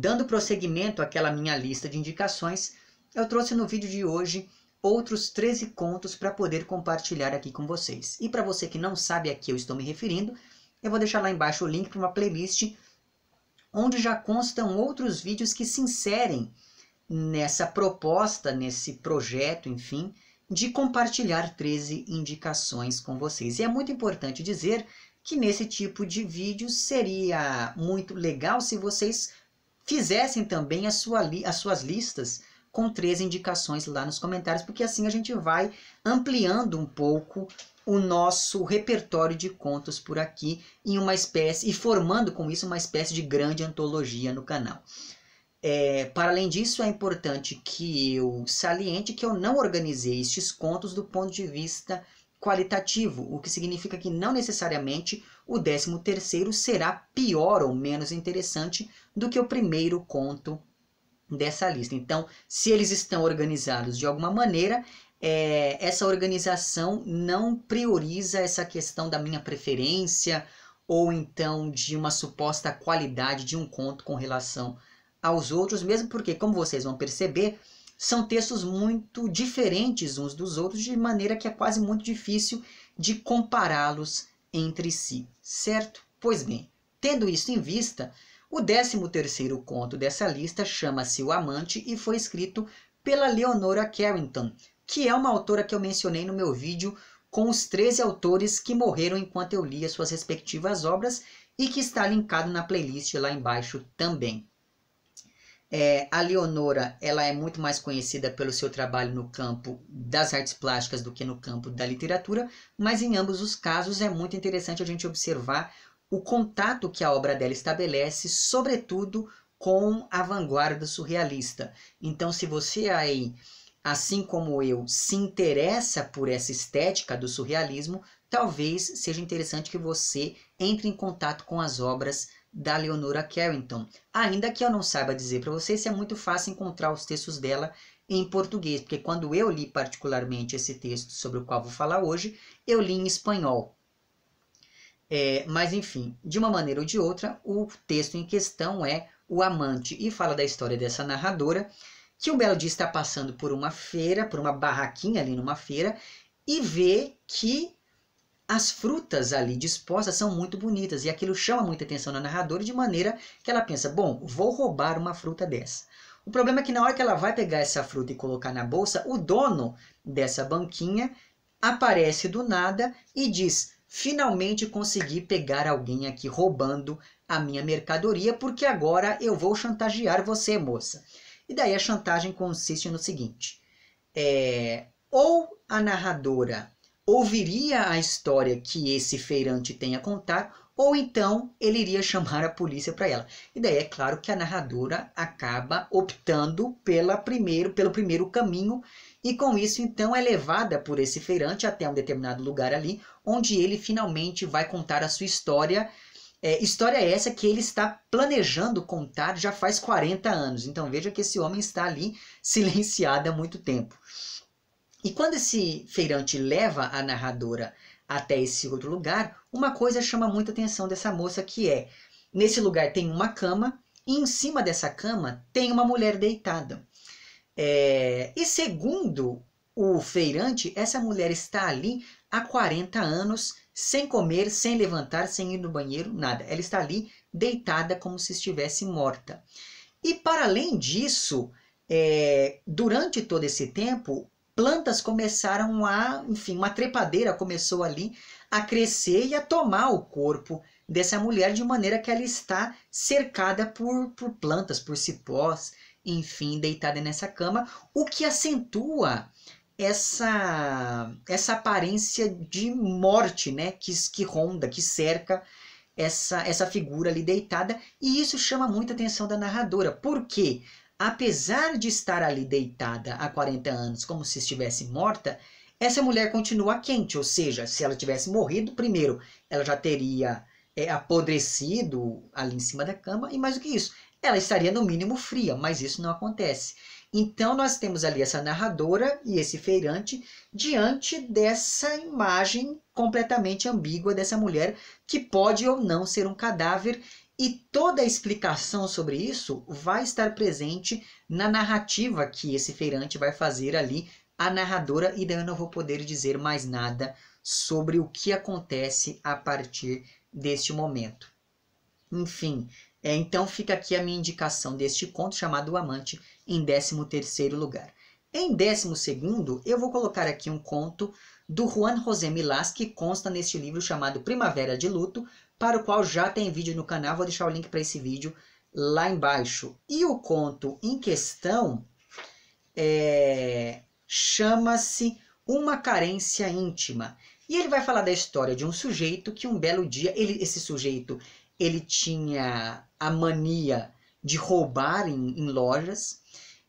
Dando prosseguimento àquela minha lista de indicações, eu trouxe no vídeo de hoje outros 13 contos para poder compartilhar aqui com vocês. E para você que não sabe a que eu estou me referindo, eu vou deixar lá embaixo o link para uma playlist onde já constam outros vídeos que se inserem nessa proposta, nesse projeto, enfim, de compartilhar 13 indicações com vocês. E é muito importante dizer que nesse tipo de vídeo seria muito legal se vocês fizessem também a sua li, as suas listas com três indicações lá nos comentários, porque assim a gente vai ampliando um pouco o nosso repertório de contos por aqui em uma espécie e formando com isso uma espécie de grande antologia no canal. É, para além disso, é importante que eu saliente que eu não organizei estes contos do ponto de vista qualitativo, o que significa que não necessariamente o décimo terceiro será pior ou menos interessante do que o primeiro conto dessa lista. Então, se eles estão organizados de alguma maneira, é, essa organização não prioriza essa questão da minha preferência ou então de uma suposta qualidade de um conto com relação aos outros, mesmo porque, como vocês vão perceber, são textos muito diferentes uns dos outros, de maneira que é quase muito difícil de compará-los entre si, certo? Pois bem, tendo isso em vista, o 13º conto dessa lista chama-se O Amante e foi escrito pela Leonora Carrington, que é uma autora que eu mencionei no meu vídeo com os 13 autores que morreram enquanto eu lia suas respectivas obras e que está linkado na playlist lá embaixo também. É, a Leonora, ela é muito mais conhecida pelo seu trabalho no campo das artes plásticas do que no campo da literatura, mas em ambos os casos é muito interessante a gente observar o contato que a obra dela estabelece, sobretudo com a vanguarda surrealista. Então, se você aí, assim como eu, se interessa por essa estética do surrealismo, talvez seja interessante que você entre em contato com as obras da Leonora Carrington. Ainda que eu não saiba dizer para vocês, é muito fácil encontrar os textos dela em português, porque quando eu li particularmente esse texto sobre o qual vou falar hoje, eu li em espanhol. É, mas enfim, de uma maneira ou de outra, o texto em questão é O Amante e fala da história dessa narradora que um belo dia está passando por uma feira, por uma barraquinha ali numa feira, e vê que as frutas ali dispostas são muito bonitas e aquilo chama muita atenção na narradora de maneira que ela pensa: bom, vou roubar uma fruta dessa. O problema é que na hora que ela vai pegar essa fruta e colocar na bolsa, o dono dessa banquinha aparece do nada e diz: finalmente consegui pegar alguém aqui roubando a minha mercadoria, porque agora eu vou chantagear você, moça. E daí a chantagem consiste no seguinte: é, ou a narradora ouviria a história que esse feirante tem a contar, ou então ele iria chamar a polícia para ela. E daí é claro que a narradora acaba optando pela primeiro, pelo primeiro caminho, e com isso então é levada por esse feirante até um determinado lugar ali, onde ele finalmente vai contar a sua história. É, história é essa que ele está planejando contar já faz 40 anos. Então veja que esse homem está ali silenciado há muito tempo. E quando esse feirante leva a narradora até esse outro lugar, uma coisa chama muita atenção dessa moça que é: nesse lugar tem uma cama e em cima dessa cama tem uma mulher deitada. É, e segundo o feirante, essa mulher está ali há 40 anos, sem comer, sem levantar, sem ir no banheiro, nada. Ela está ali deitada como se estivesse morta. E para além disso, é, durante todo esse tempo, plantas começaram a, enfim, uma trepadeira começou ali a crescer e a tomar o corpo dessa mulher de maneira que ela está cercada por, por plantas, por cipós, enfim, deitada nessa cama, o que acentua essa essa aparência de morte, né, que, que ronda, que cerca essa, essa figura ali deitada, e isso chama muita atenção da narradora, Por quê? apesar de estar ali deitada há 40 anos como se estivesse morta, essa mulher continua quente, ou seja, se ela tivesse morrido, primeiro, ela já teria é, apodrecido ali em cima da cama, e mais do que isso, ela estaria no mínimo fria, mas isso não acontece. Então, nós temos ali essa narradora e esse feirante diante dessa imagem completamente ambígua dessa mulher, que pode ou não ser um cadáver, e toda a explicação sobre isso vai estar presente na narrativa que esse feirante vai fazer ali a narradora, e daí eu não vou poder dizer mais nada sobre o que acontece a partir deste momento. Enfim, é, então fica aqui a minha indicação deste conto chamado O Amante, em 13 terceiro lugar. Em 12 segundo eu vou colocar aqui um conto do Juan José Milas, que consta neste livro chamado Primavera de Luto, para o qual já tem vídeo no canal, vou deixar o link para esse vídeo lá embaixo. E o conto em questão é, chama-se Uma Carência Íntima. E ele vai falar da história de um sujeito que um belo dia, ele, esse sujeito, ele tinha a mania de roubar em, em lojas,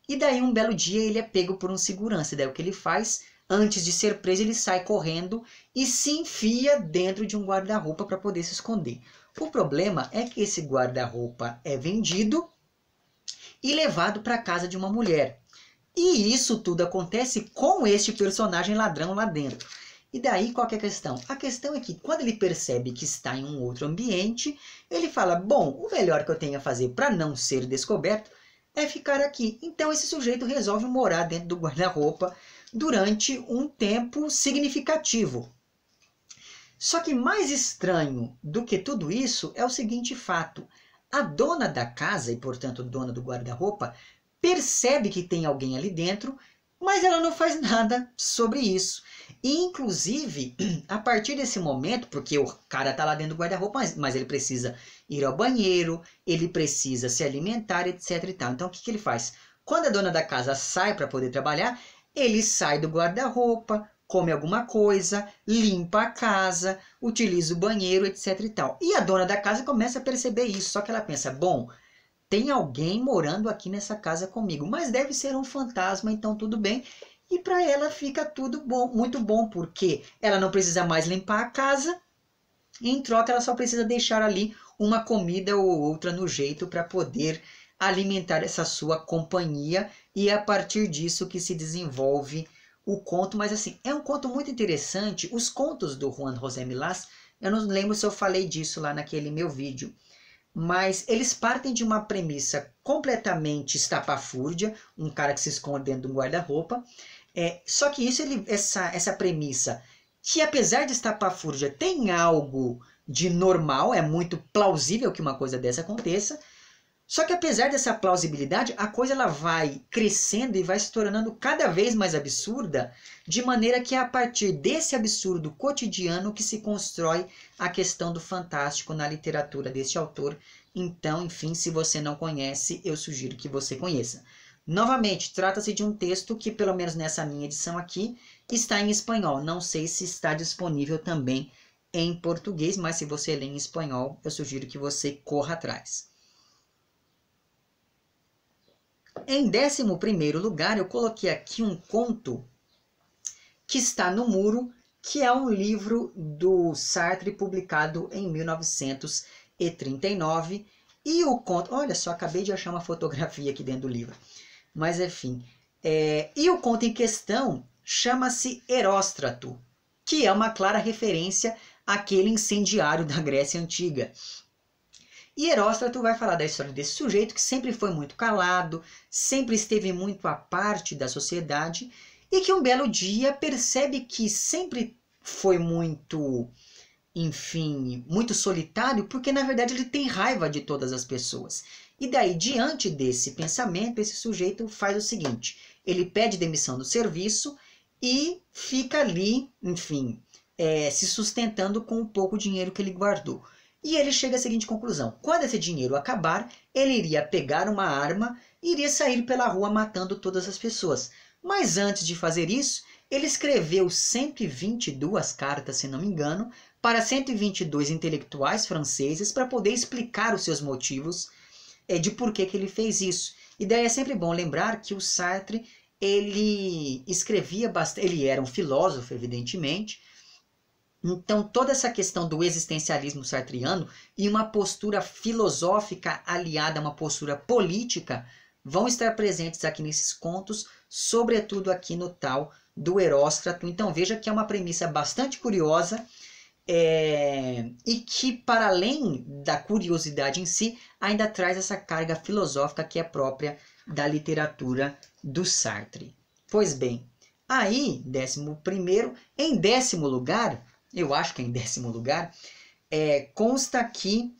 e daí um belo dia ele é pego por um segurança. E daí o que ele faz? Antes de ser preso, ele sai correndo e se enfia dentro de um guarda-roupa para poder se esconder. O problema é que esse guarda-roupa é vendido e levado para a casa de uma mulher. E isso tudo acontece com este personagem ladrão lá dentro. E daí qual é a questão? A questão é que quando ele percebe que está em um outro ambiente, ele fala: "Bom, o melhor que eu tenho a fazer para não ser descoberto é ficar aqui". Então esse sujeito resolve morar dentro do guarda-roupa durante um tempo significativo. Só que mais estranho do que tudo isso é o seguinte fato: a dona da casa, e portanto dona do guarda-roupa, percebe que tem alguém ali dentro, mas ela não faz nada sobre isso. E, inclusive, a partir desse momento, porque o cara tá lá dentro do guarda-roupa, mas, mas, ele precisa ir ao banheiro, ele precisa se alimentar, etc e tal. Então, o que, que ele faz? Quando a dona da casa sai para poder trabalhar, ele sai do guarda-roupa, come alguma coisa, limpa a casa, utiliza o banheiro, etc e tal. E a dona da casa começa a perceber isso, só que ela pensa: bom, tem alguém morando aqui nessa casa comigo, mas deve ser um fantasma, então tudo bem. E para ela fica tudo bom, muito bom, porque ela não precisa mais limpar a casa. Em troca, ela só precisa deixar ali uma comida ou outra no jeito para poder alimentar essa sua companhia e é a partir disso que se desenvolve o conto, mas assim, é um conto muito interessante, os contos do Juan José Milás, eu não lembro se eu falei disso lá naquele meu vídeo, mas eles partem de uma premissa completamente estapafúrdia, um cara que se esconde dentro de um guarda-roupa, é, só que isso ele, essa, essa premissa, que apesar de estapafúrdia, tem algo de normal, é muito plausível que uma coisa dessa aconteça, só que apesar dessa plausibilidade, a coisa ela vai crescendo e vai se tornando cada vez mais absurda, de maneira que é a partir desse absurdo cotidiano que se constrói a questão do fantástico na literatura deste autor. Então, enfim, se você não conhece, eu sugiro que você conheça. Novamente, trata-se de um texto que, pelo menos nessa minha edição aqui, está em espanhol. Não sei se está disponível também em português, mas se você lê em espanhol, eu sugiro que você corra atrás. Em décimo primeiro lugar, eu coloquei aqui um conto que está no muro, que é um livro do Sartre publicado em 1939. E o conto, olha só, acabei de achar uma fotografia aqui dentro do livro. Mas enfim, é, e o conto em questão chama-se Heróstrato, que é uma clara referência àquele incendiário da Grécia Antiga. E Heróstrato vai falar da história desse sujeito que sempre foi muito calado, sempre esteve muito à parte da sociedade e que um belo dia percebe que sempre foi muito, enfim, muito solitário, porque na verdade ele tem raiva de todas as pessoas. E daí, diante desse pensamento, esse sujeito faz o seguinte: ele pede demissão do serviço e fica ali, enfim, é, se sustentando com o pouco dinheiro que ele guardou. E ele chega à seguinte conclusão: quando esse dinheiro acabar, ele iria pegar uma arma e iria sair pela rua matando todas as pessoas. Mas antes de fazer isso, ele escreveu 122 cartas, se não me engano, para 122 intelectuais franceses para poder explicar os seus motivos é, de por que, que ele fez isso. E daí é sempre bom lembrar que o Sartre ele escrevia bastante, ele era um filósofo, evidentemente, então, toda essa questão do existencialismo sartriano e uma postura filosófica aliada a uma postura política vão estar presentes aqui nesses contos, sobretudo aqui no tal do Heróstrato. Então, veja que é uma premissa bastante curiosa é, e que, para além da curiosidade em si, ainda traz essa carga filosófica que é própria da literatura do Sartre. Pois bem, aí, décimo primeiro, em décimo lugar, eu acho que é em décimo lugar, é, consta aqui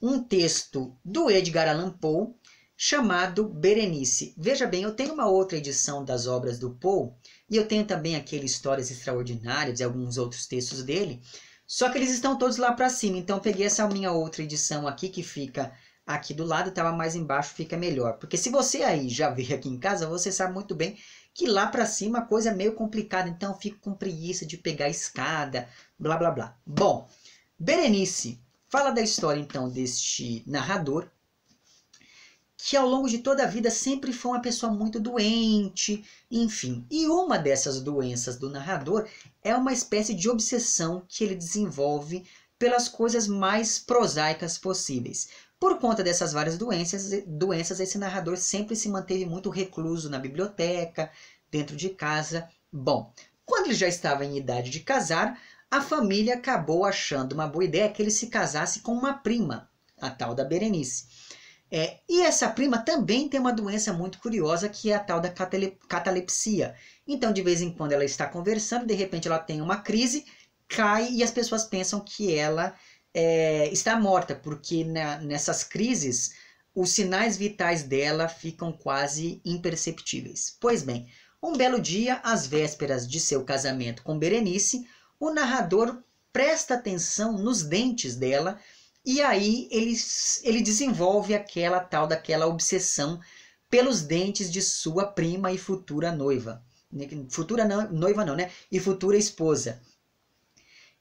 um texto do Edgar Allan Poe chamado Berenice. Veja bem, eu tenho uma outra edição das obras do Poe e eu tenho também aquele Histórias Extraordinárias e alguns outros textos dele, só que eles estão todos lá para cima, então peguei essa minha outra edição aqui que fica aqui do lado, estava mais embaixo, fica melhor. Porque se você aí já veio aqui em casa, você sabe muito bem que lá para cima a coisa é meio complicada, então eu fico com preguiça de pegar a escada, blá blá blá. Bom, Berenice fala da história então deste narrador que ao longo de toda a vida sempre foi uma pessoa muito doente, enfim. E uma dessas doenças do narrador é uma espécie de obsessão que ele desenvolve pelas coisas mais prosaicas possíveis. Por conta dessas várias doenças, doenças, esse narrador sempre se manteve muito recluso na biblioteca, dentro de casa. Bom, quando ele já estava em idade de casar, a família acabou achando uma boa ideia que ele se casasse com uma prima, a tal da Berenice. É, e essa prima também tem uma doença muito curiosa que é a tal da catalepsia. Então, de vez em quando ela está conversando, de repente ela tem uma crise, cai e as pessoas pensam que ela é, está morta, porque na, nessas crises os sinais vitais dela ficam quase imperceptíveis. Pois bem, um belo dia, às vésperas de seu casamento com Berenice, o narrador presta atenção nos dentes dela e aí ele, ele desenvolve aquela tal daquela obsessão pelos dentes de sua prima e futura noiva. Né, futura não, noiva não, né? E futura esposa.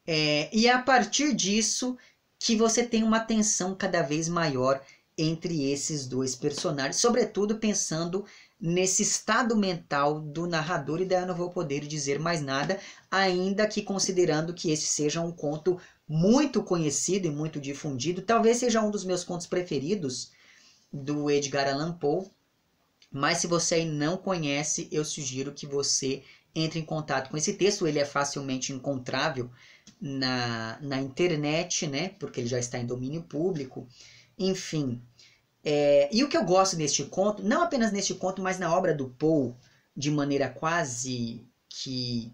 É, e é a partir disso que você tem uma tensão cada vez maior entre esses dois personagens, sobretudo pensando nesse estado mental do narrador, e daí eu não vou poder dizer mais nada, ainda que considerando que esse seja um conto muito conhecido e muito difundido, talvez seja um dos meus contos preferidos do Edgar Allan Poe, mas se você aí não conhece, eu sugiro que você entre em contato com esse texto, ele é facilmente encontrável na, na internet, né? Porque ele já está em domínio público. Enfim. É, e o que eu gosto neste conto, não apenas neste conto, mas na obra do Poe, de maneira quase que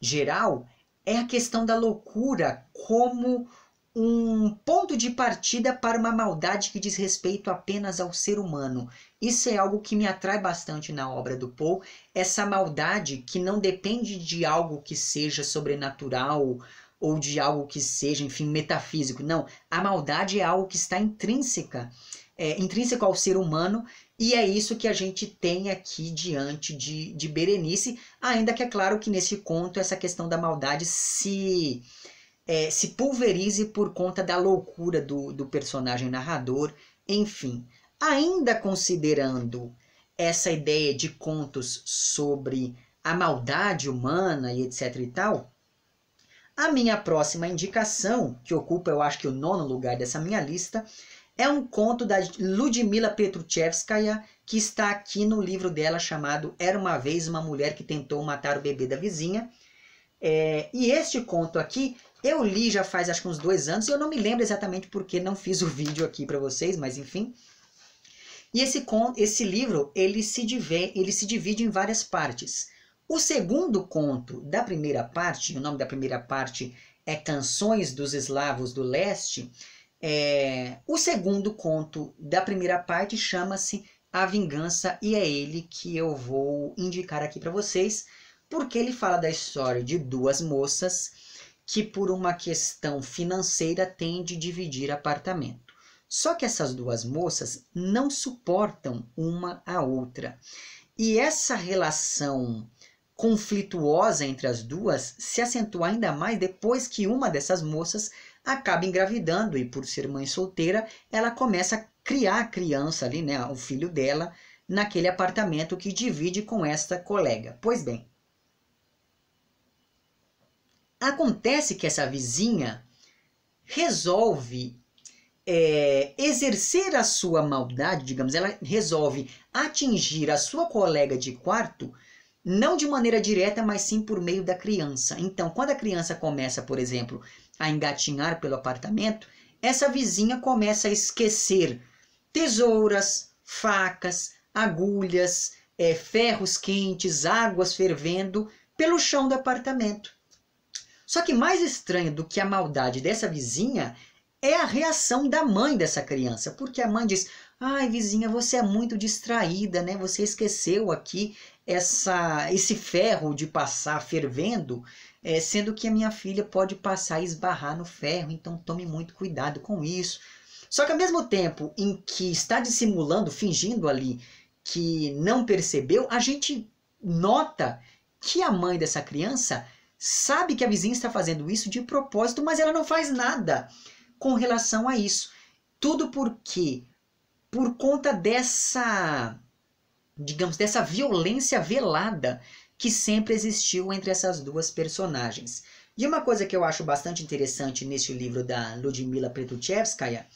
geral, é a questão da loucura como um ponto de partida para uma maldade que diz respeito apenas ao ser humano. Isso é algo que me atrai bastante na obra do Poe, essa maldade que não depende de algo que seja sobrenatural ou de algo que seja, enfim, metafísico. Não, a maldade é algo que está intrínseca, é, intrínseco ao ser humano, e é isso que a gente tem aqui diante de, de Berenice, ainda que é claro que nesse conto essa questão da maldade se, é, se pulverize por conta da loucura do, do personagem narrador, enfim. Ainda considerando essa ideia de contos sobre a maldade humana e etc e tal, a minha próxima indicação, que ocupa eu acho que o nono lugar dessa minha lista, é um conto da Ludmila Petruchevskaya, que está aqui no livro dela chamado Era uma vez uma mulher que tentou matar o bebê da vizinha. É, e este conto aqui eu li já faz acho que uns dois anos, e eu não me lembro exatamente porque não fiz o vídeo aqui para vocês, mas enfim. E esse, conto, esse livro ele se, divide, ele se divide em várias partes. O segundo conto da primeira parte, o nome da primeira parte é Canções dos Eslavos do Leste. É, o segundo conto da primeira parte chama-se A Vingança e é ele que eu vou indicar aqui para vocês, porque ele fala da história de duas moças que, por uma questão financeira, têm de dividir apartamento. Só que essas duas moças não suportam uma a outra. E essa relação conflituosa entre as duas se acentua ainda mais depois que uma dessas moças acaba engravidando e por ser mãe solteira, ela começa a criar a criança ali, né, o filho dela, naquele apartamento que divide com esta colega. Pois bem, acontece que essa vizinha resolve é, exercer a sua maldade, digamos, ela resolve atingir a sua colega de quarto não de maneira direta, mas sim por meio da criança. Então, quando a criança começa, por exemplo, a engatinhar pelo apartamento, essa vizinha começa a esquecer tesouras, facas, agulhas, é, ferros quentes, águas fervendo pelo chão do apartamento. Só que mais estranho do que a maldade dessa vizinha é a reação da mãe dessa criança, porque a mãe diz: Ai, vizinha, você é muito distraída, né? Você esqueceu aqui essa, esse ferro de passar fervendo, é, sendo que a minha filha pode passar e esbarrar no ferro, então tome muito cuidado com isso. Só que ao mesmo tempo em que está dissimulando, fingindo ali que não percebeu, a gente nota que a mãe dessa criança sabe que a vizinha está fazendo isso de propósito, mas ela não faz nada com relação a isso. Tudo porque, por conta dessa digamos, dessa violência velada que sempre existiu entre essas duas personagens. E uma coisa que eu acho bastante interessante neste livro da Ludmila Petruchevskaya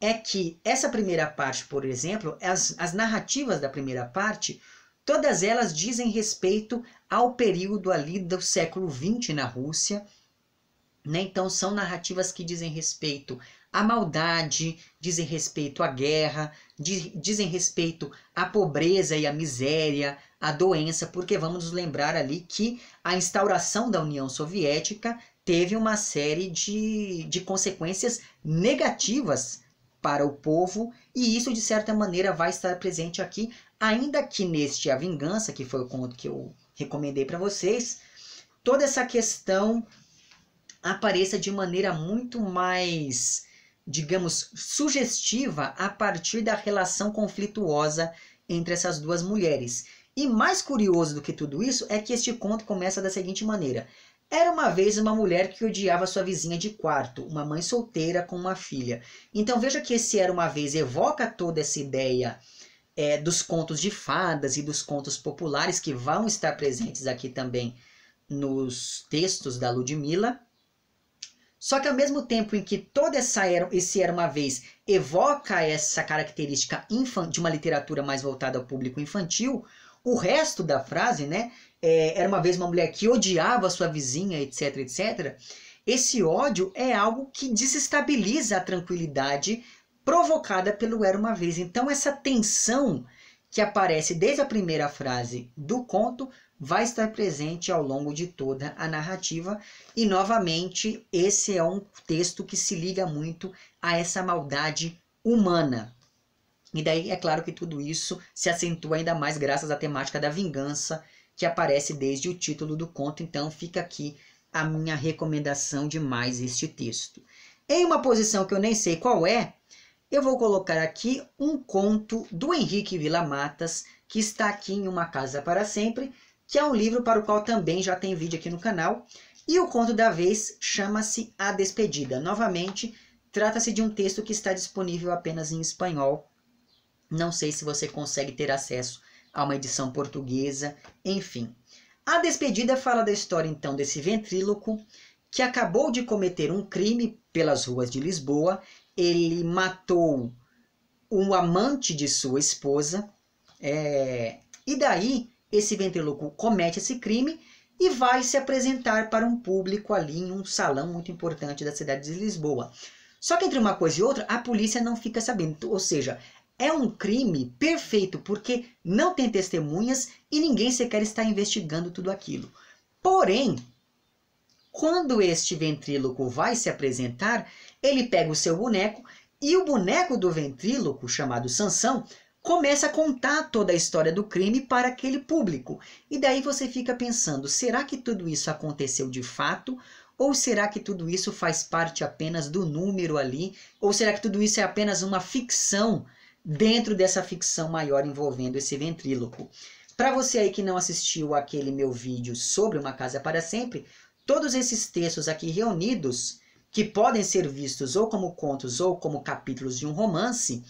é que essa primeira parte, por exemplo, as, as narrativas da primeira parte, todas elas dizem respeito ao período ali do século XX na Rússia, né? Então são narrativas que dizem respeito à maldade, dizem respeito à guerra, dizem respeito à pobreza e à miséria, à doença, porque vamos nos lembrar ali que a instauração da União Soviética teve uma série de, de consequências negativas para o povo, e isso de certa maneira vai estar presente aqui, ainda que neste A Vingança, que foi o conto que eu recomendei para vocês, toda essa questão apareça de maneira muito mais digamos, sugestiva a partir da relação conflituosa entre essas duas mulheres. E mais curioso do que tudo isso é que este conto começa da seguinte maneira: era uma vez uma mulher que odiava sua vizinha de quarto, uma mãe solteira com uma filha. Então veja que esse era uma vez evoca toda essa ideia é, dos contos de fadas e dos contos populares que vão estar presentes aqui também nos textos da Ludmilla. Só que ao mesmo tempo em que toda essa era, esse era uma vez evoca essa característica de uma literatura mais voltada ao público infantil, o resto da frase, né, é, era uma vez uma mulher que odiava sua vizinha, etc, etc. Esse ódio é algo que desestabiliza a tranquilidade provocada pelo era uma vez. Então essa tensão que aparece desde a primeira frase do conto vai estar presente ao longo de toda a narrativa. E novamente, esse é um texto que se liga muito a essa maldade humana. E daí é claro que tudo isso se acentua ainda mais graças à temática da vingança que aparece desde o título do conto, então fica aqui a minha recomendação de mais este texto. Em uma posição que eu nem sei qual é, eu vou colocar aqui um conto do Henrique Villa Matas, que está aqui em Uma Casa para Sempre, que é um livro para o qual também já tem vídeo aqui no canal. E o conto da vez chama-se A Despedida. Novamente, trata-se de um texto que está disponível apenas em espanhol. Não sei se você consegue ter acesso a uma edição portuguesa, enfim. A Despedida fala da história então desse ventríloco que acabou de cometer um crime pelas ruas de Lisboa. Ele matou o amante de sua esposa. É... E daí esse ventríloco comete esse crime e vai se apresentar para um público ali em um salão muito importante da cidade de Lisboa. Só que entre uma coisa e outra, a polícia não fica sabendo. Ou seja, é um crime perfeito porque não tem testemunhas e ninguém sequer está investigando tudo aquilo. Porém, quando este ventríloco vai se apresentar, ele pega o seu boneco e o boneco do ventríloco, chamado Sansão, começa a contar toda a história do crime para aquele público. E daí você fica pensando: será que tudo isso aconteceu de fato? Ou será que tudo isso faz parte apenas do número ali? Ou será que tudo isso é apenas uma ficção dentro dessa ficção maior envolvendo esse ventríloco? Para você aí que não assistiu aquele meu vídeo sobre Uma Casa para Sempre, todos esses textos aqui reunidos, que podem ser vistos ou como contos ou como capítulos de um romance,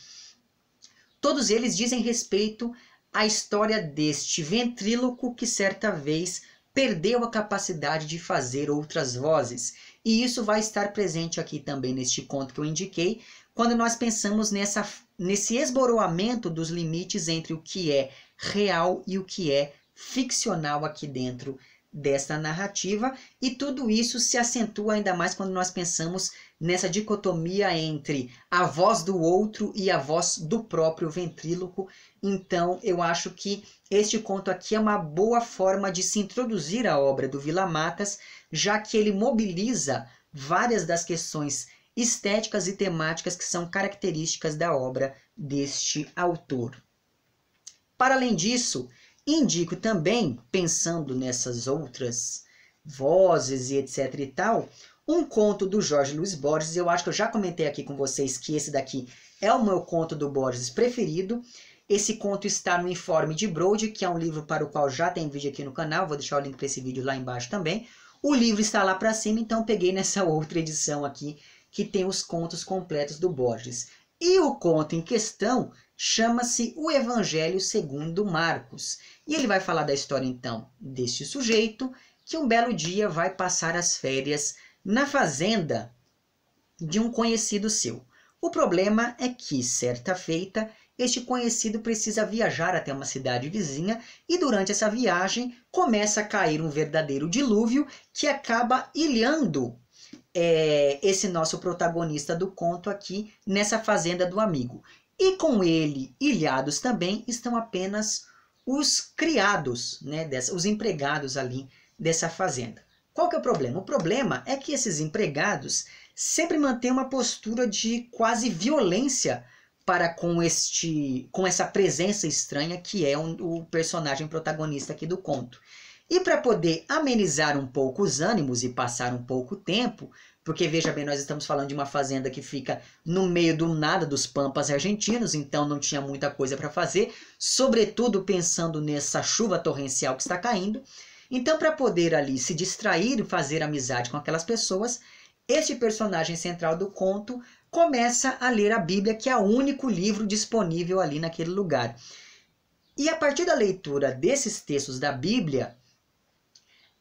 Todos eles dizem respeito à história deste ventríloco que certa vez perdeu a capacidade de fazer outras vozes. E isso vai estar presente aqui também neste conto que eu indiquei, quando nós pensamos nessa, nesse esboroamento dos limites entre o que é real e o que é ficcional aqui dentro desta narrativa, e tudo isso se acentua ainda mais quando nós pensamos nessa dicotomia entre a voz do outro e a voz do próprio ventríloco. Então, eu acho que este conto aqui é uma boa forma de se introduzir à obra do Vila Matas, já que ele mobiliza várias das questões estéticas e temáticas que são características da obra deste autor. Para além disso, indico também, pensando nessas outras vozes e etc e tal, um conto do Jorge Luiz Borges, eu acho que eu já comentei aqui com vocês que esse daqui é o meu conto do Borges preferido. Esse conto está no Informe de Brode, que é um livro para o qual já tem vídeo aqui no canal, vou deixar o link para esse vídeo lá embaixo também. O livro está lá para cima, então peguei nessa outra edição aqui, que tem os contos completos do Borges. E o conto em questão chama-se O Evangelho segundo Marcos. E ele vai falar da história, então, deste sujeito que um belo dia vai passar as férias na fazenda de um conhecido seu. O problema é que, certa feita, este conhecido precisa viajar até uma cidade vizinha e, durante essa viagem, começa a cair um verdadeiro dilúvio que acaba ilhando é, esse nosso protagonista do conto aqui nessa fazenda do amigo. E com ele, ilhados também, estão apenas os criados, né, dessa, os empregados ali dessa fazenda. Qual que é o problema? O problema é que esses empregados sempre mantêm uma postura de quase violência para com este com essa presença estranha que é um, o personagem protagonista aqui do conto. E para poder amenizar um pouco os ânimos e passar um pouco tempo, porque veja bem, nós estamos falando de uma fazenda que fica no meio do nada dos pampas argentinos, então não tinha muita coisa para fazer, sobretudo pensando nessa chuva torrencial que está caindo. Então, para poder ali se distrair e fazer amizade com aquelas pessoas, este personagem central do conto começa a ler a Bíblia, que é o único livro disponível ali naquele lugar. E a partir da leitura desses textos da Bíblia,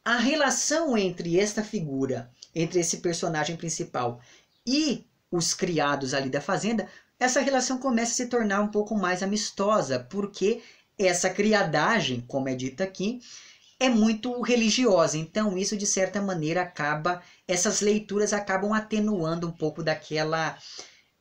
a relação entre esta figura, entre esse personagem principal e os criados ali da fazenda, essa relação começa a se tornar um pouco mais amistosa, porque essa criadagem, como é dita aqui, é muito religiosa. Então, isso de certa maneira acaba, essas leituras acabam atenuando um pouco daquela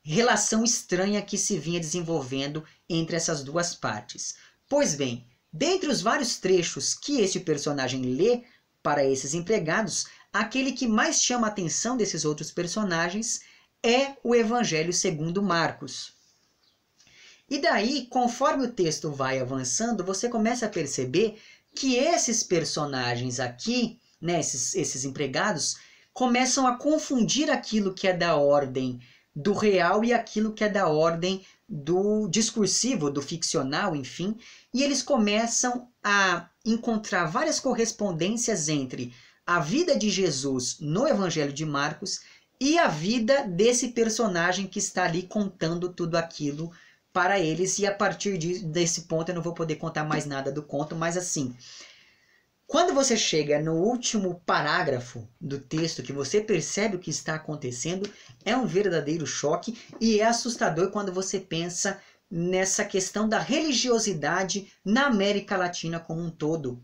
relação estranha que se vinha desenvolvendo entre essas duas partes. Pois bem, dentre os vários trechos que este personagem lê para esses empregados, aquele que mais chama a atenção desses outros personagens é o Evangelho segundo Marcos. E daí, conforme o texto vai avançando, você começa a perceber que esses personagens aqui, né, esses, esses empregados, começam a confundir aquilo que é da ordem do real e aquilo que é da ordem do discursivo, do ficcional, enfim, e eles começam a encontrar várias correspondências entre a vida de Jesus no Evangelho de Marcos e a vida desse personagem que está ali contando tudo aquilo para eles, e a partir de, desse ponto eu não vou poder contar mais nada do conto, mas assim. Quando você chega no último parágrafo do texto que você percebe o que está acontecendo, é um verdadeiro choque e é assustador quando você pensa nessa questão da religiosidade na América Latina como um todo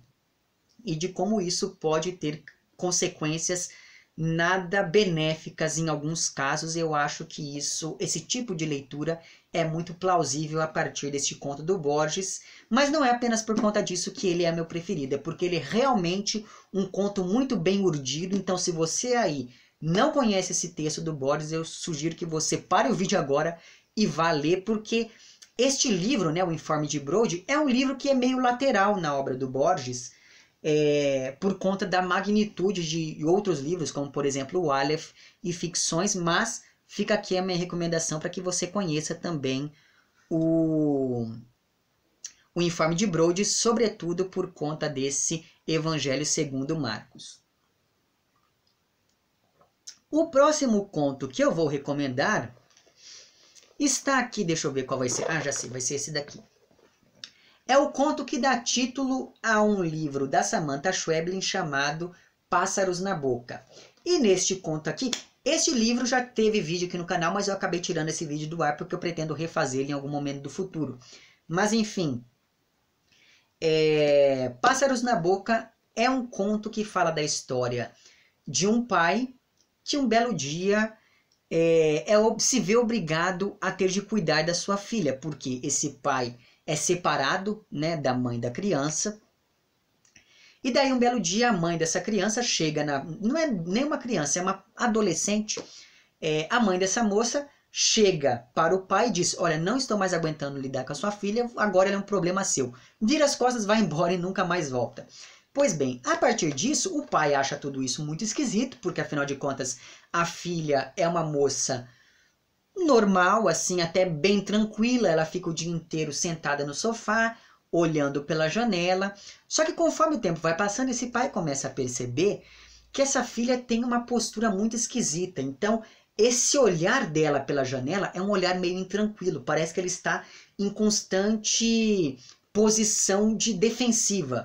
e de como isso pode ter consequências nada benéficas em alguns casos. Eu acho que isso, esse tipo de leitura, é muito plausível a partir deste conto do Borges, mas não é apenas por conta disso que ele é meu preferido, é porque ele é realmente um conto muito bem urdido. Então, se você aí não conhece esse texto do Borges, eu sugiro que você pare o vídeo agora e vá ler, porque este livro, né, O Informe de Brode, é um livro que é meio lateral na obra do Borges, é, por conta da magnitude de outros livros, como por exemplo o Aleph e Ficções, mas fica aqui a minha recomendação para que você conheça também o, o informe de Brode, sobretudo por conta desse Evangelho segundo Marcos. O próximo conto que eu vou recomendar está aqui, deixa eu ver qual vai ser. Ah, já sei, vai ser esse daqui. É o conto que dá título a um livro da Samantha Schweblin chamado Pássaros na Boca. E neste conto aqui, este livro já teve vídeo aqui no canal, mas eu acabei tirando esse vídeo do ar porque eu pretendo refazer lo em algum momento do futuro. Mas enfim, é... Pássaros na Boca é um conto que fala da história de um pai que um belo dia é, é, se vê obrigado a ter de cuidar da sua filha, porque esse pai é separado né, da mãe da criança e daí, um belo dia, a mãe dessa criança chega na. Não é nem uma criança, é uma adolescente. É, a mãe dessa moça chega para o pai e diz: Olha, não estou mais aguentando lidar com a sua filha, agora ela é um problema seu. Vira as costas, vai embora e nunca mais volta. Pois bem, a partir disso, o pai acha tudo isso muito esquisito, porque afinal de contas, a filha é uma moça normal, assim, até bem tranquila, ela fica o dia inteiro sentada no sofá, olhando pela janela. Só que conforme o tempo vai passando, esse pai começa a perceber que essa filha tem uma postura muito esquisita. Então, esse olhar dela pela janela é um olhar meio intranquilo, parece que ela está em constante posição de defensiva.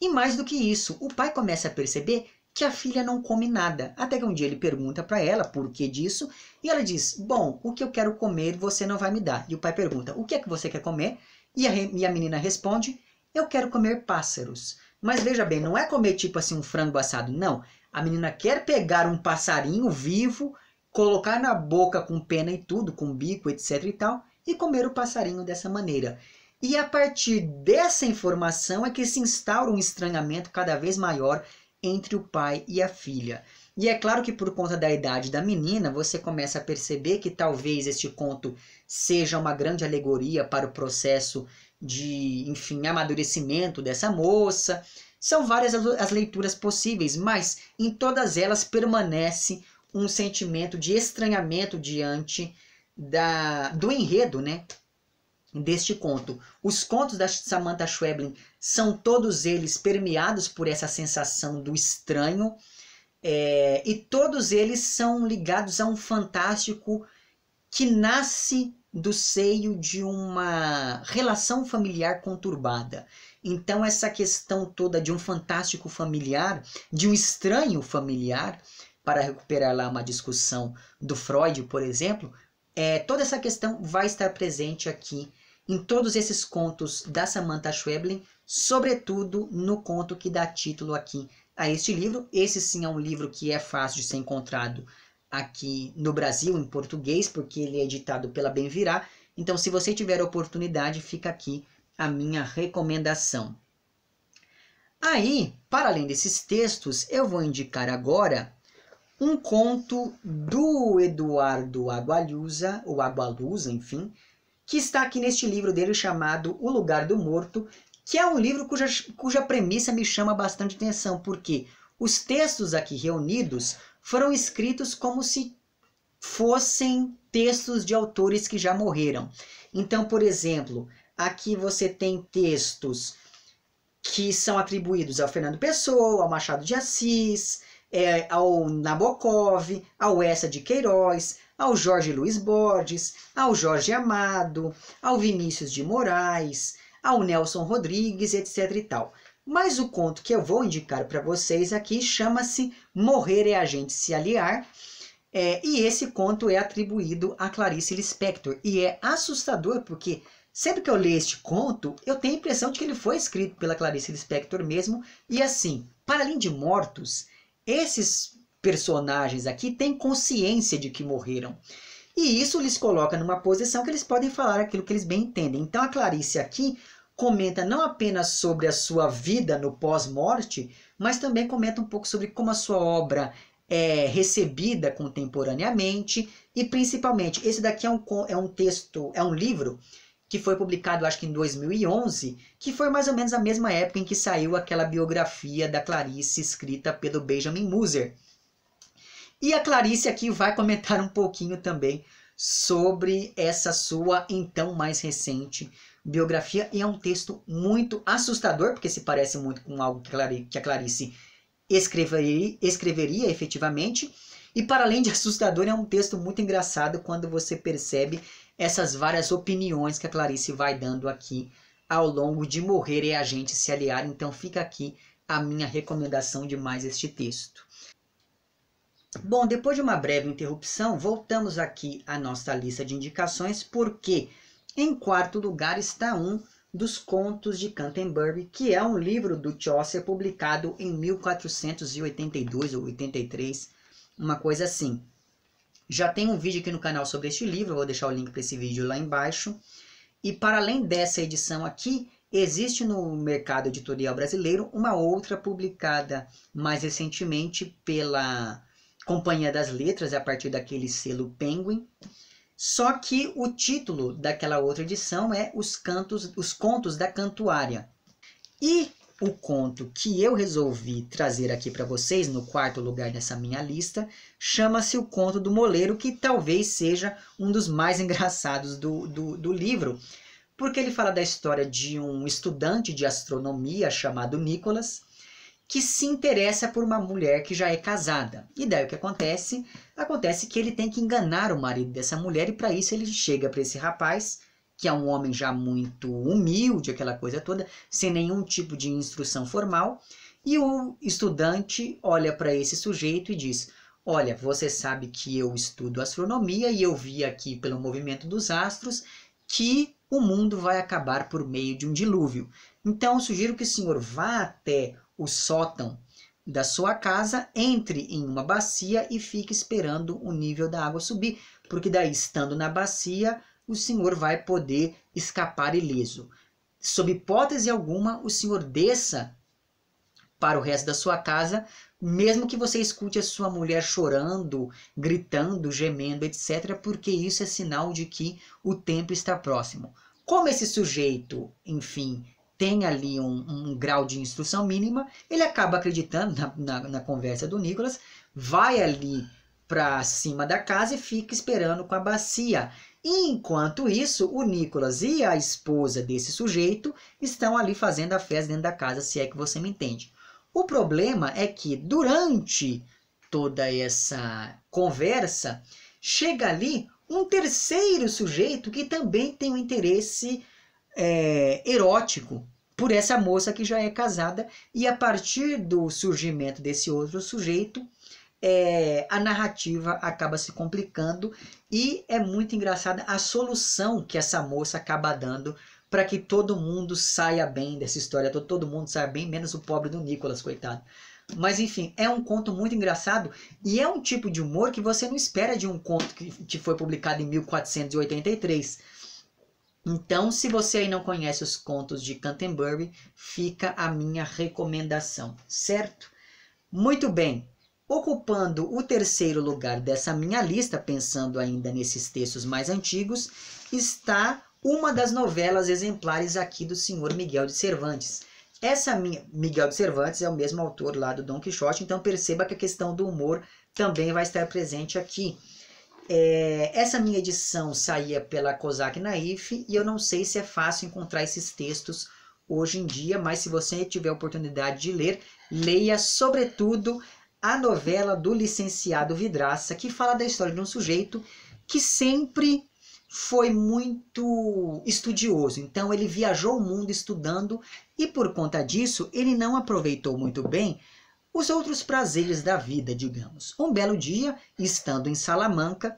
E mais do que isso, o pai começa a perceber que a filha não come nada. Até que um dia ele pergunta para ela por que disso, e ela diz: "Bom, o que eu quero comer você não vai me dar". E o pai pergunta: "O que é que você quer comer?" E a, e a menina responde: Eu quero comer pássaros. Mas veja bem, não é comer tipo assim um frango assado, não. A menina quer pegar um passarinho vivo, colocar na boca com pena e tudo, com bico, etc e tal, e comer o passarinho dessa maneira. E a partir dessa informação é que se instaura um estranhamento cada vez maior entre o pai e a filha. E é claro que por conta da idade da menina, você começa a perceber que talvez este conto seja uma grande alegoria para o processo de, enfim, amadurecimento dessa moça. São várias as leituras possíveis, mas em todas elas permanece um sentimento de estranhamento diante da, do enredo, né? Deste conto. Os contos da Samantha Schweblin são todos eles permeados por essa sensação do estranho, é, e todos eles são ligados a um fantástico que nasce do seio de uma relação familiar conturbada. Então, essa questão toda de um fantástico familiar, de um estranho familiar, para recuperar lá uma discussão do Freud, por exemplo, é, toda essa questão vai estar presente aqui em todos esses contos da Samantha Schweblin, sobretudo no conto que dá título aqui a este livro. Esse sim é um livro que é fácil de ser encontrado aqui no Brasil, em português, porque ele é editado pela Benvirá. Então, se você tiver oportunidade, fica aqui a minha recomendação. Aí, para além desses textos, eu vou indicar agora um conto do Eduardo Agualusa, ou Agualusa, enfim, que está aqui neste livro dele chamado O Lugar do Morto, que é um livro cuja, cuja premissa me chama bastante atenção, porque os textos aqui reunidos foram escritos como se fossem textos de autores que já morreram. Então, por exemplo, aqui você tem textos que são atribuídos ao Fernando Pessoa, ao Machado de Assis, é, ao Nabokov, ao Essa de Queiroz, ao Jorge Luiz Borges, ao Jorge Amado, ao Vinícius de Moraes, ao Nelson Rodrigues, etc. e tal. Mas o conto que eu vou indicar para vocês aqui chama-se Morrer é a gente se aliar. É, e esse conto é atribuído a Clarice Lispector. E é assustador porque sempre que eu leio este conto, eu tenho a impressão de que ele foi escrito pela Clarice Lispector mesmo. E assim, para além de mortos, esses personagens aqui têm consciência de que morreram. E isso lhes coloca numa posição que eles podem falar aquilo que eles bem entendem. Então a Clarice aqui comenta não apenas sobre a sua vida no pós-morte, mas também comenta um pouco sobre como a sua obra é recebida contemporaneamente e principalmente esse daqui é um, é um texto, é um livro que foi publicado acho que em 2011, que foi mais ou menos a mesma época em que saiu aquela biografia da Clarice escrita pelo Benjamin Muser. E a Clarice aqui vai comentar um pouquinho também sobre essa sua então mais recente biografia e é um texto muito assustador, porque se parece muito com algo que a Clarice escreveria, escreveria efetivamente. E para além de assustador, é um texto muito engraçado quando você percebe essas várias opiniões que a Clarice vai dando aqui ao longo de Morrer e a gente se aliar. Então fica aqui a minha recomendação de mais este texto. Bom, depois de uma breve interrupção, voltamos aqui à nossa lista de indicações, porque em quarto lugar está um dos Contos de Canterbury, que é um livro do Chaucer publicado em 1482 ou 83, uma coisa assim. Já tem um vídeo aqui no canal sobre este livro, vou deixar o link para esse vídeo lá embaixo. E para além dessa edição aqui, existe no mercado editorial brasileiro uma outra publicada mais recentemente pela Companhia das Letras, a partir daquele selo Penguin, só que o título daquela outra edição é Os Cantos, Os Contos da Cantuária. E o conto que eu resolvi trazer aqui para vocês, no quarto lugar dessa minha lista, chama-se O Conto do Moleiro, que talvez seja um dos mais engraçados do, do, do, livro, porque ele fala da história de um estudante de astronomia chamado Nicolas que se interessa por uma mulher que já é casada. E daí o que acontece? Acontece que ele tem que enganar o marido dessa mulher e para isso ele chega para esse rapaz, que é um homem já muito humilde, aquela coisa toda, sem nenhum tipo de instrução formal, e o estudante olha para esse sujeito e diz: Olha, você sabe que eu estudo astronomia e eu vi aqui pelo movimento dos astros que o mundo vai acabar por meio de um dilúvio. Então, sugiro que o senhor vá até o sótão da sua casa, entre em uma bacia e fique esperando o nível da água subir, porque daí, estando na bacia, o senhor vai poder escapar ileso. Sob hipótese alguma, o senhor desça para o resto da sua casa, mesmo que você escute a sua mulher chorando, gritando, gemendo, etc., porque isso é sinal de que o tempo está próximo. Como esse sujeito, enfim, tem ali um, um, grau de instrução mínima, ele acaba acreditando na, na, na conversa do Nicolas, vai ali para cima da casa e fica esperando com a bacia. Enquanto isso, o Nicolas e a esposa desse sujeito estão ali fazendo a festa dentro da casa, se é que você me entende. O problema é que durante toda essa conversa, chega ali um terceiro sujeito que também tem um interesse é, erótico por essa moça que já é casada, e a partir do surgimento desse outro sujeito, é, a narrativa acaba se complicando e é muito engraçada a solução que essa moça acaba dando para que todo mundo saia bem dessa história, todo mundo saia bem, menos o pobre do Nicolas, coitado. Mas enfim, é um conto muito engraçado e é um tipo de humor que você não espera de um conto que foi publicado em 1483 então, se você aí não conhece os contos de Canterbury, fica a minha recomendação, certo? Muito bem. Ocupando o terceiro lugar dessa minha lista, pensando ainda nesses textos mais antigos, está uma das novelas exemplares aqui do senhor Miguel de Cervantes. Essa minha, Miguel de Cervantes é o mesmo autor lá do Dom Quixote, então perceba que a questão do humor também vai estar presente aqui. É, essa minha edição saía pela Cosac Naif e eu não sei se é fácil encontrar esses textos hoje em dia, mas se você tiver oportunidade de ler, leia sobretudo a novela do licenciado Vidraça, que fala da história de um sujeito que sempre foi muito estudioso. Então ele viajou o mundo estudando e por conta disso ele não aproveitou muito bem os outros prazeres da vida, digamos. Um belo dia, estando em Salamanca,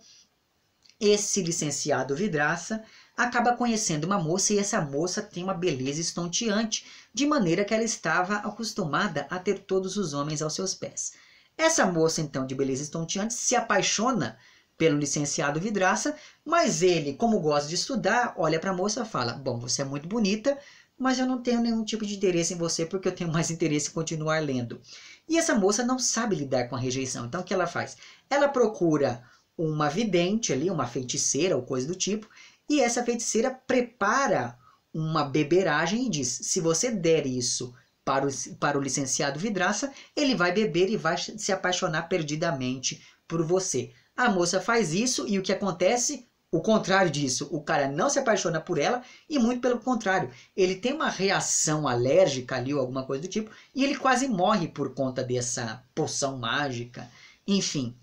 esse licenciado Vidraça acaba conhecendo uma moça e essa moça tem uma beleza estonteante, de maneira que ela estava acostumada a ter todos os homens aos seus pés. Essa moça, então, de beleza estonteante, se apaixona pelo licenciado Vidraça, mas ele, como gosta de estudar, olha para a moça e fala: Bom, você é muito bonita, mas eu não tenho nenhum tipo de interesse em você porque eu tenho mais interesse em continuar lendo. E essa moça não sabe lidar com a rejeição. Então o que ela faz? Ela procura uma vidente ali, uma feiticeira ou coisa do tipo, e essa feiticeira prepara uma beberagem e diz: se você der isso para o, para o licenciado Vidraça, ele vai beber e vai se apaixonar perdidamente por você. A moça faz isso e o que acontece? O contrário disso, o cara não se apaixona por ela e muito pelo contrário, ele tem uma reação alérgica ali ou alguma coisa do tipo e ele quase morre por conta dessa poção mágica, enfim.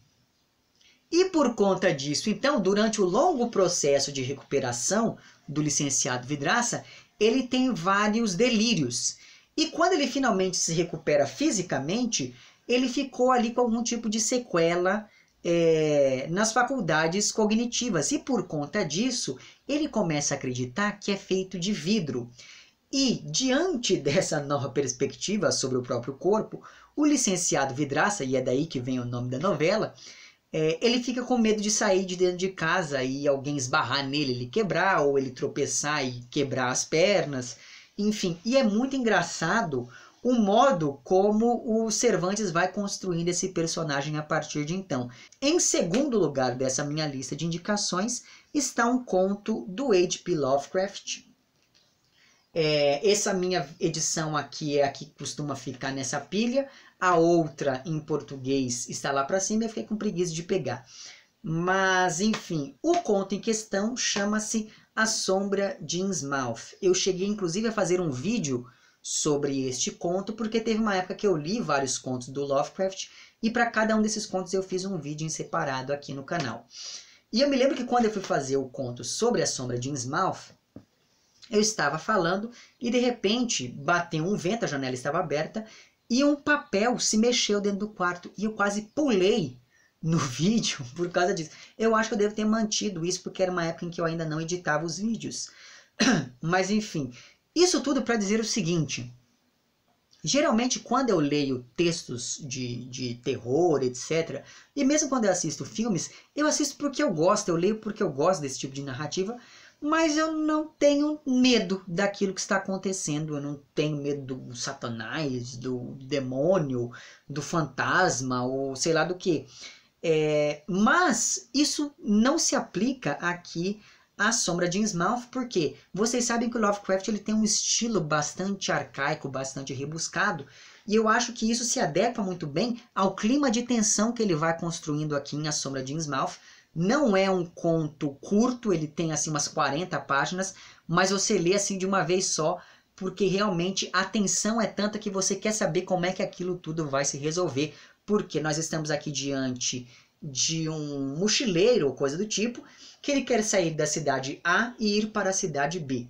E por conta disso, então, durante o longo processo de recuperação do licenciado Vidraça, ele tem vários delírios. E quando ele finalmente se recupera fisicamente, ele ficou ali com algum tipo de sequela é, nas faculdades cognitivas. E por conta disso, ele começa a acreditar que é feito de vidro. E, diante dessa nova perspectiva sobre o próprio corpo, o licenciado Vidraça, e é daí que vem o nome da novela, é, ele fica com medo de sair de dentro de casa e alguém esbarrar nele, ele quebrar, ou ele tropeçar e quebrar as pernas, enfim. E é muito engraçado o modo como o Cervantes vai construindo esse personagem a partir de então. Em segundo lugar dessa minha lista de indicações está um conto do H.P. Lovecraft. É, essa minha edição aqui é a que costuma ficar nessa pilha, a outra em português está lá para cima, eu fiquei com preguiça de pegar. Mas, enfim, o conto em questão chama-se A Sombra de Innsmouth. Eu cheguei, inclusive, a fazer um vídeo sobre este conto, porque teve uma época que eu li vários contos do Lovecraft e para cada um desses contos eu fiz um vídeo em separado aqui no canal. E eu me lembro que quando eu fui fazer o conto sobre a sombra de Innsmouth, eu estava falando e de repente bateu um vento, a janela estava aberta e um papel se mexeu dentro do quarto e eu quase pulei no vídeo por causa disso. Eu acho que eu devo ter mantido isso porque era uma época em que eu ainda não editava os vídeos. Mas enfim, isso tudo para dizer o seguinte: geralmente, quando eu leio textos de, de terror, etc., e mesmo quando eu assisto filmes, eu assisto porque eu gosto, eu leio porque eu gosto desse tipo de narrativa, mas eu não tenho medo daquilo que está acontecendo, eu não tenho medo do satanás, do demônio, do fantasma ou sei lá do que. É, mas isso não se aplica aqui a Sombra de Innsmouth, porque vocês sabem que o Lovecraft ele tem um estilo bastante arcaico, bastante rebuscado, e eu acho que isso se adequa muito bem ao clima de tensão que ele vai construindo aqui em A Sombra de Innsmouth. Não é um conto curto, ele tem assim umas 40 páginas, mas você lê assim de uma vez só, porque realmente a tensão é tanta que você quer saber como é que aquilo tudo vai se resolver, porque nós estamos aqui diante de um mochileiro ou coisa do tipo, que ele quer sair da cidade A e ir para a cidade B.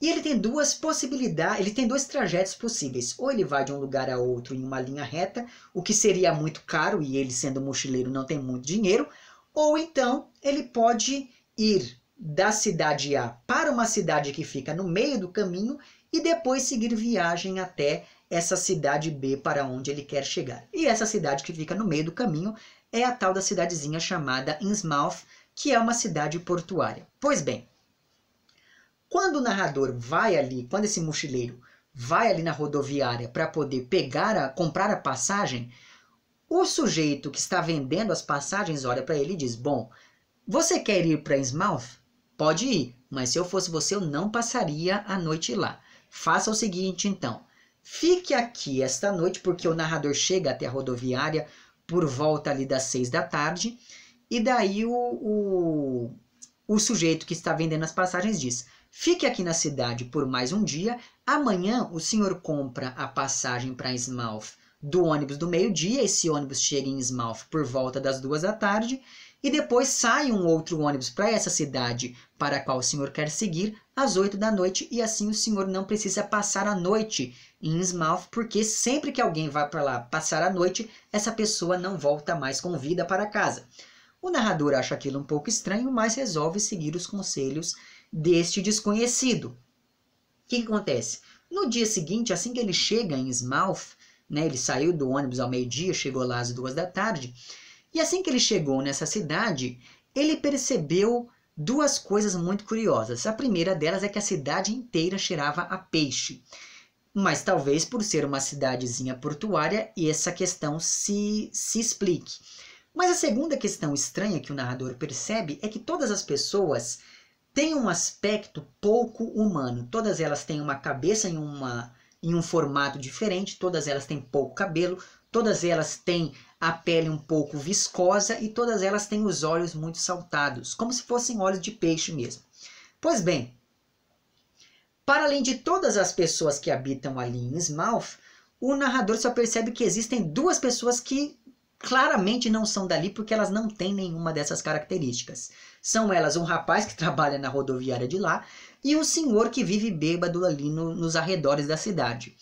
E ele tem duas possibilidades, ele tem dois trajetos possíveis. Ou ele vai de um lugar a outro em uma linha reta, o que seria muito caro e ele sendo mochileiro não tem muito dinheiro, ou então ele pode ir da cidade A para uma cidade que fica no meio do caminho e depois seguir viagem até essa cidade B para onde ele quer chegar. E essa cidade que fica no meio do caminho é a tal da cidadezinha chamada Innsmouth, que é uma cidade portuária. Pois bem, quando o narrador vai ali, quando esse mochileiro vai ali na rodoviária para poder pegar a comprar a passagem, o sujeito que está vendendo as passagens olha para ele e diz: "Bom, você quer ir para Innsmouth? Pode ir, mas se eu fosse você eu não passaria a noite lá. Faça o seguinte então: fique aqui esta noite porque o narrador chega até a rodoviária, por volta ali das seis da tarde, e daí o, o, o sujeito que está vendendo as passagens diz: Fique aqui na cidade por mais um dia. Amanhã o senhor compra a passagem para Smouth do ônibus do meio-dia. Esse ônibus chega em Smouth por volta das duas da tarde e depois sai um outro ônibus para essa cidade para a qual o senhor quer seguir às 8 da noite e assim o senhor não precisa passar a noite em Innsmouth, porque sempre que alguém vai para lá passar a noite, essa pessoa não volta mais com vida para casa. O narrador acha aquilo um pouco estranho, mas resolve seguir os conselhos deste desconhecido. O que, que acontece? No dia seguinte, assim que ele chega em Innsmouth, né, ele saiu do ônibus ao meio-dia, chegou lá às duas da tarde, e assim que ele chegou nessa cidade, ele percebeu duas coisas muito curiosas. A primeira delas é que a cidade inteira cheirava a peixe. Mas talvez por ser uma cidadezinha portuária, essa questão se, se explique. Mas a segunda questão estranha que o narrador percebe é que todas as pessoas têm um aspecto pouco humano. Todas elas têm uma cabeça em, uma, em um formato diferente, todas elas têm pouco cabelo, Todas elas têm a pele um pouco viscosa e todas elas têm os olhos muito saltados, como se fossem olhos de peixe mesmo. Pois bem, para além de todas as pessoas que habitam ali em Smalf, o narrador só percebe que existem duas pessoas que claramente não são dali porque elas não têm nenhuma dessas características. São elas um rapaz que trabalha na rodoviária de lá e um senhor que vive bêbado ali no, nos arredores da cidade.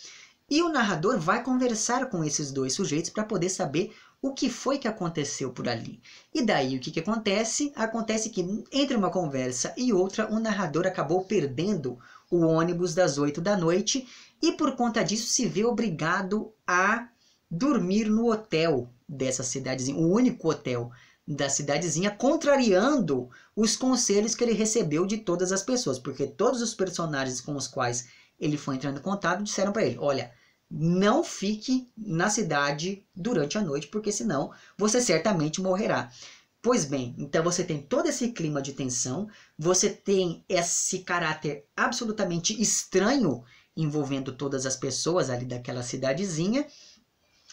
E o narrador vai conversar com esses dois sujeitos para poder saber o que foi que aconteceu por ali. E daí o que, que acontece? Acontece que entre uma conversa e outra, o narrador acabou perdendo o ônibus das oito da noite e por conta disso se vê obrigado a dormir no hotel dessa cidadezinha, o único hotel da cidadezinha, contrariando os conselhos que ele recebeu de todas as pessoas, porque todos os personagens com os quais ele foi entrando em contato disseram para ele: "Olha, não fique na cidade durante a noite, porque senão você certamente morrerá. Pois bem, então você tem todo esse clima de tensão, você tem esse caráter absolutamente estranho envolvendo todas as pessoas ali daquela cidadezinha,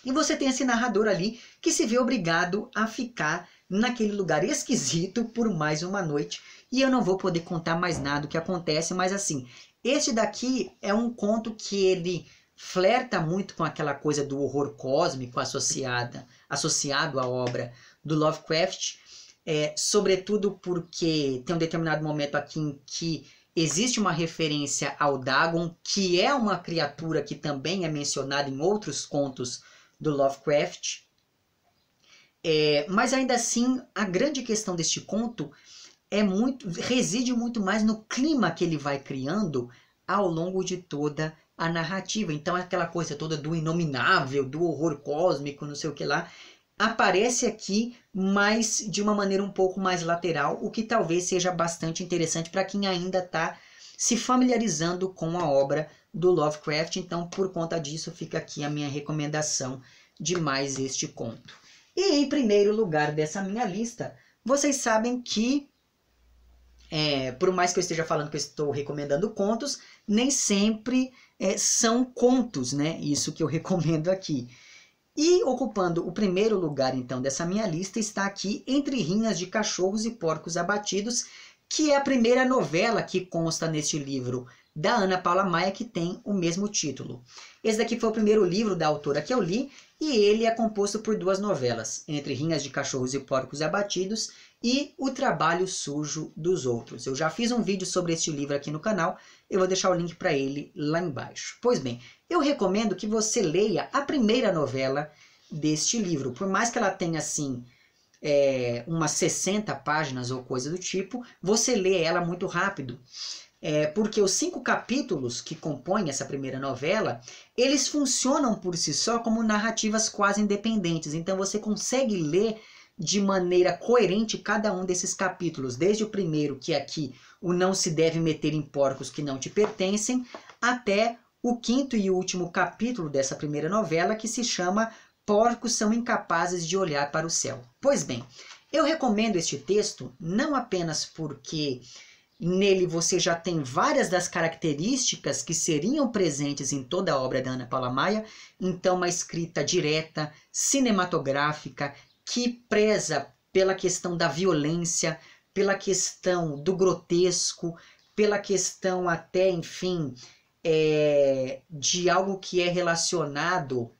e você tem esse narrador ali que se vê obrigado a ficar naquele lugar esquisito por mais uma noite. E eu não vou poder contar mais nada do que acontece, mas assim, este daqui é um conto que ele flerta muito com aquela coisa do horror cósmico associada, associado à obra do Lovecraft, é, sobretudo porque tem um determinado momento aqui em que existe uma referência ao Dagon, que é uma criatura que também é mencionada em outros contos do Lovecraft. É, mas ainda assim, a grande questão deste conto é muito reside muito mais no clima que ele vai criando ao longo de toda a narrativa. Então, aquela coisa toda do inominável, do horror cósmico, não sei o que lá, aparece aqui, mas de uma maneira um pouco mais lateral, o que talvez seja bastante interessante para quem ainda está se familiarizando com a obra do Lovecraft. Então, por conta disso, fica aqui a minha recomendação de mais este conto. E em primeiro lugar dessa minha lista, vocês sabem que, é, por mais que eu esteja falando que eu estou recomendando contos, nem sempre é, são contos, né? Isso que eu recomendo aqui. E ocupando o primeiro lugar, então, dessa minha lista está aqui Entre Rinhas de Cachorros e Porcos Abatidos, que é a primeira novela que consta neste livro da Ana Paula Maia, que tem o mesmo título. Esse daqui foi o primeiro livro da autora que eu li, e ele é composto por duas novelas, Entre Rinhas de Cachorros e Porcos Abatidos e O Trabalho Sujo dos Outros. Eu já fiz um vídeo sobre este livro aqui no canal, eu vou deixar o link para ele lá embaixo. Pois bem, eu recomendo que você leia a primeira novela deste livro, por mais que ela tenha assim é, umas 60 páginas ou coisa do tipo, você lê ela muito rápido. É, porque os cinco capítulos que compõem essa primeira novela, eles funcionam por si só como narrativas quase independentes. Então você consegue ler de maneira coerente cada um desses capítulos, desde o primeiro, que é aqui o não se deve meter em porcos que não te pertencem, até o quinto e último capítulo dessa primeira novela, que se chama Porcos são incapazes de olhar para o céu. Pois bem, eu recomendo este texto não apenas porque nele você já tem várias das características que seriam presentes em toda a obra da Ana Paula Maia, então uma escrita direta, cinematográfica, que preza pela questão da violência, pela questão do grotesco, pela questão até, enfim, é, de algo que é relacionado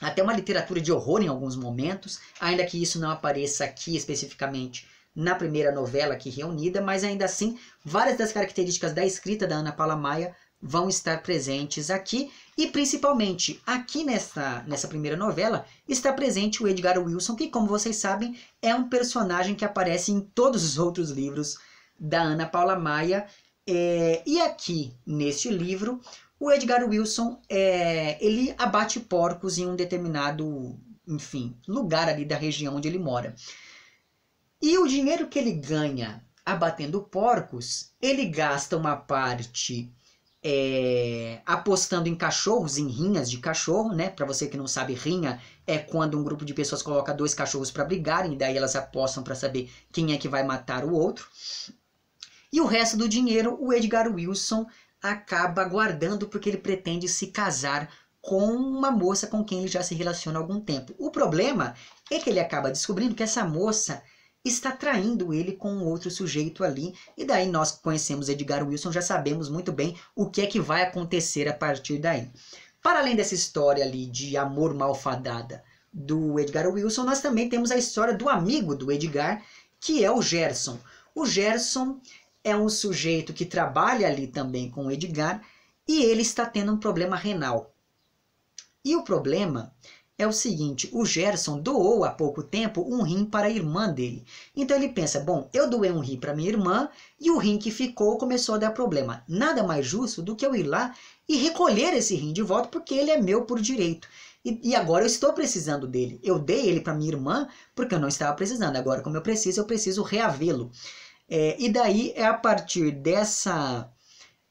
até uma literatura de horror em alguns momentos, ainda que isso não apareça aqui especificamente na primeira novela aqui reunida, mas ainda assim, várias das características da escrita da Ana Paula Maia vão estar presentes aqui e principalmente aqui nessa, nessa primeira novela está presente o Edgar Wilson, que como vocês sabem é um personagem que aparece em todos os outros livros da Ana Paula Maia. É, e aqui neste livro o Edgar Wilson é, ele abate porcos em um determinado enfim lugar ali da região onde ele mora. E o dinheiro que ele ganha abatendo porcos, ele gasta uma parte é, apostando em cachorros, em rinhas de cachorro, né? Para você que não sabe, rinha é quando um grupo de pessoas coloca dois cachorros para brigarem, e daí elas apostam para saber quem é que vai matar o outro. E o resto do dinheiro o Edgar Wilson acaba guardando porque ele pretende se casar com uma moça com quem ele já se relaciona há algum tempo. O problema é que ele acaba descobrindo que essa moça está traindo ele com um outro sujeito ali. E daí nós que conhecemos Edgar Wilson já sabemos muito bem o que é que vai acontecer a partir daí. Para além dessa história ali de amor malfadada do Edgar Wilson, nós também temos a história do amigo do Edgar, que é o Gerson. O Gerson é um sujeito que trabalha ali também com o Edgar e ele está tendo um problema renal. E o problema é o seguinte: o Gerson doou há pouco tempo um rim para a irmã dele. Então ele pensa: bom, eu doei um rim para minha irmã e o rim que ficou começou a dar problema. Nada mais justo do que eu ir lá e recolher esse rim de volta porque ele é meu por direito. E, e agora eu estou precisando dele. Eu dei ele para minha irmã porque eu não estava precisando. Agora, como eu preciso, eu preciso reavê-lo. É, e daí é a partir dessa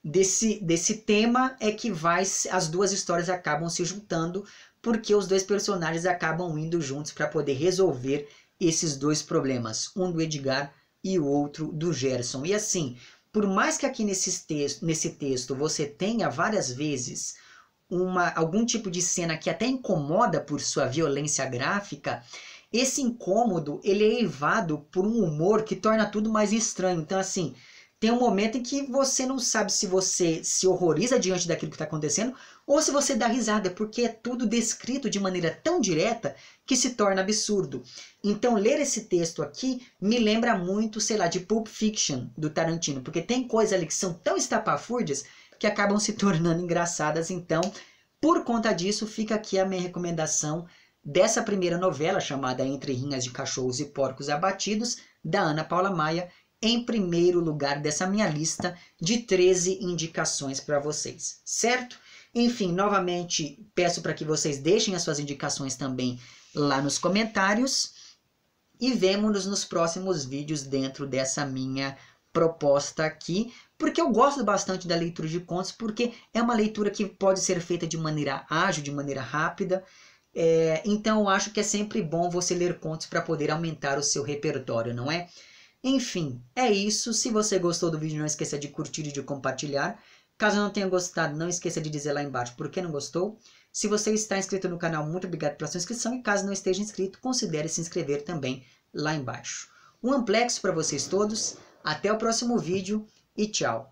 desse, desse tema é que vai as duas histórias acabam se juntando porque os dois personagens acabam indo juntos para poder resolver esses dois problemas, um do Edgar e o outro do Gerson. E assim, por mais que aqui nesse texto, nesse texto você tenha várias vezes uma, algum tipo de cena que até incomoda por sua violência gráfica, esse incômodo ele é evado por um humor que torna tudo mais estranho. Então, assim, tem um momento em que você não sabe se você se horroriza diante daquilo que está acontecendo ou se você dá risada, porque é tudo descrito de maneira tão direta que se torna absurdo. Então, ler esse texto aqui me lembra muito, sei lá, de Pulp Fiction do Tarantino, porque tem coisas ali que são tão estapafúrdias que acabam se tornando engraçadas. Então, por conta disso, fica aqui a minha recomendação dessa primeira novela chamada Entre Rinhas de Cachorros e Porcos Abatidos, da Ana Paula Maia, em primeiro lugar dessa minha lista de 13 indicações para vocês, certo? Enfim, novamente peço para que vocês deixem as suas indicações também lá nos comentários e vemo-nos nos próximos vídeos dentro dessa minha proposta aqui, porque eu gosto bastante da leitura de contos, porque é uma leitura que pode ser feita de maneira ágil, de maneira rápida. É, então eu acho que é sempre bom você ler contos para poder aumentar o seu repertório, não é? Enfim, é isso. Se você gostou do vídeo, não esqueça de curtir e de compartilhar. Caso não tenha gostado, não esqueça de dizer lá embaixo por que não gostou. Se você está inscrito no canal, muito obrigado pela sua inscrição. E caso não esteja inscrito, considere se inscrever também lá embaixo. Um amplexo para vocês todos. Até o próximo vídeo e tchau.